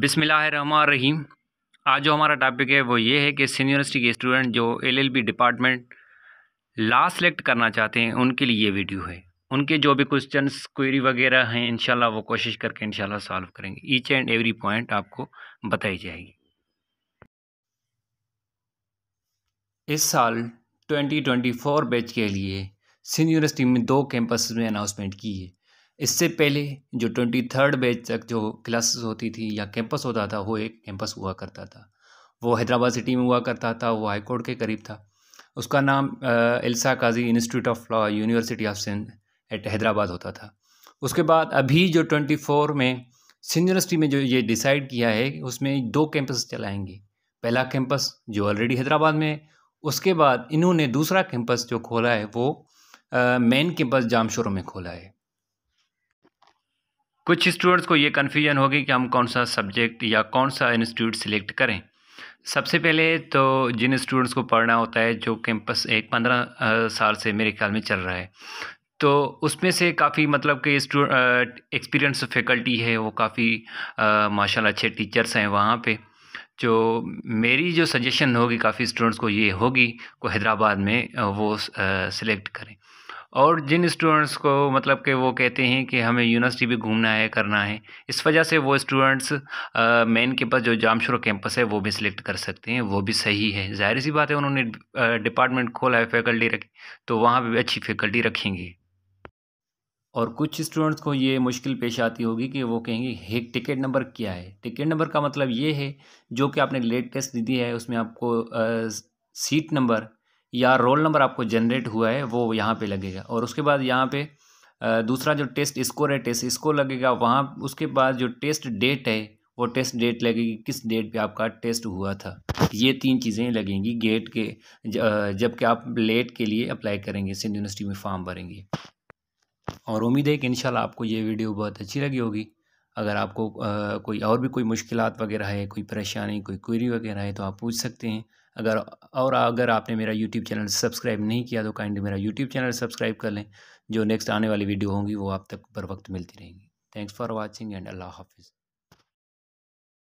बिसमीम आज जो हमारा टॉपिक है वो ये है कि यूनिवर्सिटी के स्टूडेंट जो एलएलबी डिपार्टमेंट ला सेलेक्ट करना चाहते हैं उनके लिए ये वीडियो है उनके जो भी क्वेश्चन क्वेरी वगैरह हैं इनशाला वो कोशिश करके इनशाला सॉल्व करेंगे ईच एंड एवरी पॉइंट आपको बताई जाएगी इस साल 2024 बैच के लिए यूनिवर्सिटी में दो कैंपस में अनाउंसमेंट की है इससे पहले जो ट्वेंटी थर्ड बैच तक जो क्लासेस होती थी या कैंपस होता था वो एक कैंपस हुआ करता था वो हैदराबाद सिटी में हुआ करता था वो हाईकोर्ट के करीब था उसका नाम Elsa Kazi institute of law university of Sindh at Hyderabad होता था उसके बाद अभी जो ट्वेंटी फोर में सिंध यूनिवर्सिटी में जो ये डिसाइड किया है उसमें दो कैंपस चलाएंगे पहला कैंपस जो ऑलरेडी हैदराबाद में है उसके बाद इन्होंने दूसरा कैंपस जो खोला है वो मेन कैंपस जामशोर में खोला है कुछ स्टूडेंट्स को ये कन्फ्यूजन होगी कि हम कौन सा सब्जेक्ट या कौन सा इंस्टीट्यूट सिलेक्ट करें सबसे पहले तो जिन स्टूडेंट्स को पढ़ना होता है जो कैंपस एक पंद्रह साल से मेरे ख्याल में चल रहा है तो उसमें से काफ़ी मतलब कि स्टूडेंट एक्सपीरियंस फैकल्टी है वो काफ़ी माशाल्लाह अच्छे टीचर्स हैं वहाँ पे जो मेरी जो सजेशन होगी काफ़ी स्टूडेंट्स को ये होगी को हैदराबाद में वो सिलेक्ट करें और जिन स्टूडेंट्स को मतलब कि वो कहते हैं कि हमें यूनिवर्सिटी भी घूमना है करना है इस वजह से वो स्टूडेंट्स मेन कैंपस जो जामशोर कैंपस है वो भी सिलेक्ट कर सकते हैं वो भी सही है जाहिर सी बात है उन्होंने डिपार्टमेंट खोला है फैकल्टी रखी तो वहाँ भी अच्छी फैकल्टी रखेंगे और कुछ स्टूडेंट्स को ये मुश्किल पेश आती होगी कि वो कहेंगे हे टिकट नंबर क्या है टिकट नंबर का मतलब ये है जो कि आपने लेटेस्ट दी है उसमें आपको आ, सीट नंबर या रोल नंबर आपको जनरेट हुआ है वो यहाँ पे लगेगा और उसके बाद यहाँ पे दूसरा जो टेस्ट स्कोर है टेस्ट स्कोर लगेगा वहाँ उसके बाद जो टेस्ट डेट है वो टेस्ट डेट लगेगी किस डेट पे आपका टेस्ट हुआ था ये तीन चीज़ें लगेंगी गेट के जबकि आप लेट के लिए अप्लाई करेंगे सिंध यूनिवर्सिटी में फॉर्म भरेंगे और उम्मीद है कि इन आपको ये वीडियो बहुत अच्छी लगी होगी अगर आपको आ, कोई और भी कोई मुश्किल वगैरह है कोई परेशानी कोई क्वेरी वगैरह है तो आप पूछ सकते हैं अगर और अगर आपने मेरा यूट्यूब चैनल सब्सक्राइब नहीं किया तो काइंडली मेरा यूट्यूब चैनल सब्सक्राइब कर लें जो नेक्स्ट आने वाली वीडियो होंगी वो आप तक बर वक्त मिलती रहेंगी thanks for watching and Allah हाफिज़